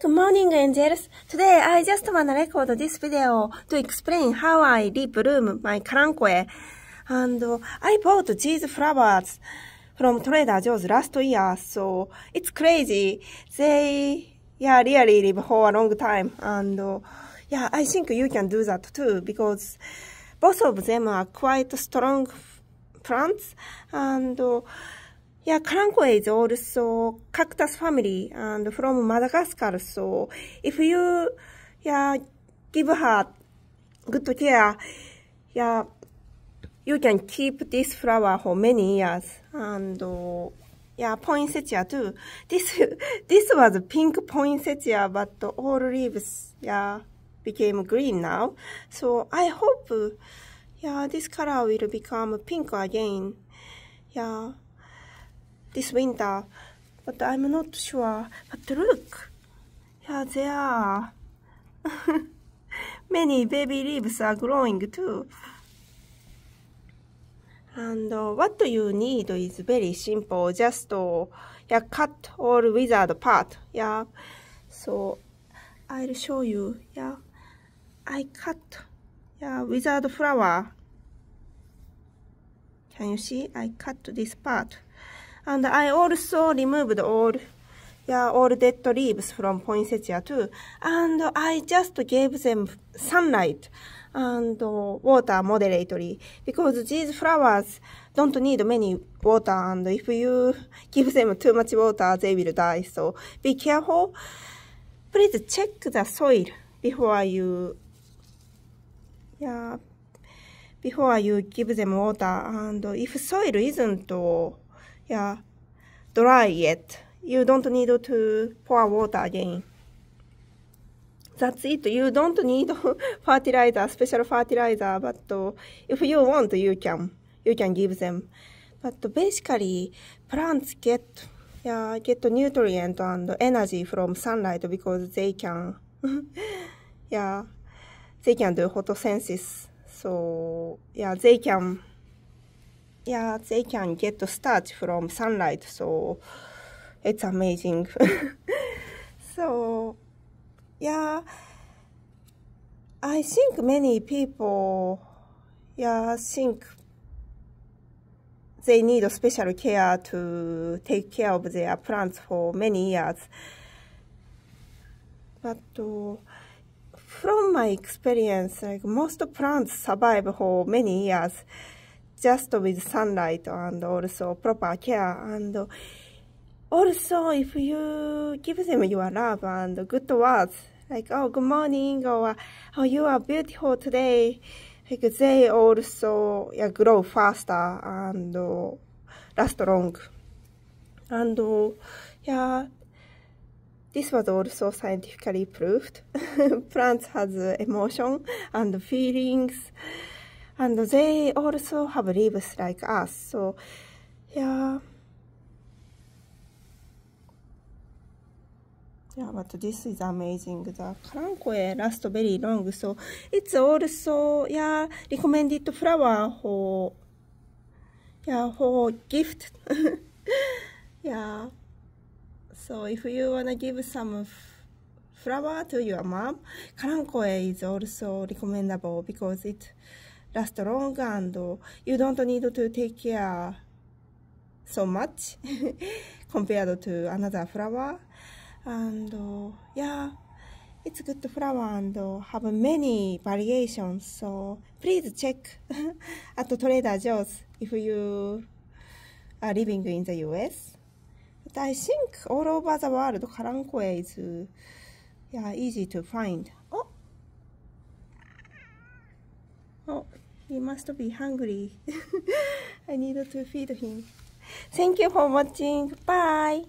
Good morning, angels. Today, I just wanna record this video to explain how I deep room my karankoe. And uh, I bought these flowers from Trader Joe's last year, so it's crazy. They, yeah, really live for a long time. And uh, yeah, I think you can do that too, because both of them are quite strong plants. And uh, yeah, Karankoe is also cactus family and from Madagascar. So if you yeah give her good care, yeah, you can keep this flower for many years. And uh, yeah, poinsettia too. This this was pink poinsettia, but all leaves yeah became green now. So I hope yeah this color will become pink again. Yeah this winter. But I'm not sure. But look! yeah, there are. Many baby leaves are growing too. And uh, what you need is very simple. Just yeah, uh, cut all withered part. Yeah. So I'll show you. Yeah. I cut yeah, withered flower. Can you see? I cut this part. And I also removed all yeah, all dead leaves from poinsettia too. And I just gave them sunlight and uh, water moderately because these flowers don't need many water and if you give them too much water, they will die. So be careful. Please check the soil before you, yeah, before you give them water. And if soil isn't uh, yeah dry it you don't need to pour water again that's it you don't need fertilizer special fertilizer but uh, if you want you can you can give them but basically plants get yeah get nutrient and energy from sunlight because they can yeah they can do photosynthesis so yeah they can yeah, they can get the starch from sunlight, so it's amazing. so, yeah, I think many people, yeah, think they need a special care to take care of their plants for many years. But uh, from my experience, like most plants survive for many years just with sunlight and also proper care and also if you give them your love and good words like oh good morning or oh you are beautiful today like they also yeah, grow faster and uh, last long and uh, yeah this was also scientifically proved plants has emotion and feelings and they also have leaves like us so yeah yeah but this is amazing the karankoe lasts very long so it's also yeah recommended flower for yeah for gift yeah so if you wanna give some flower to your mom karankoe is also recommendable because it last long and you don't need to take care so much compared to another flower and uh, yeah it's good flower and uh, have many variations so please check at Trader Joe's if you are living in the US but I think all over the world karankoe is yeah easy to find He must be hungry. I need to feed him. Thank you for watching. Bye.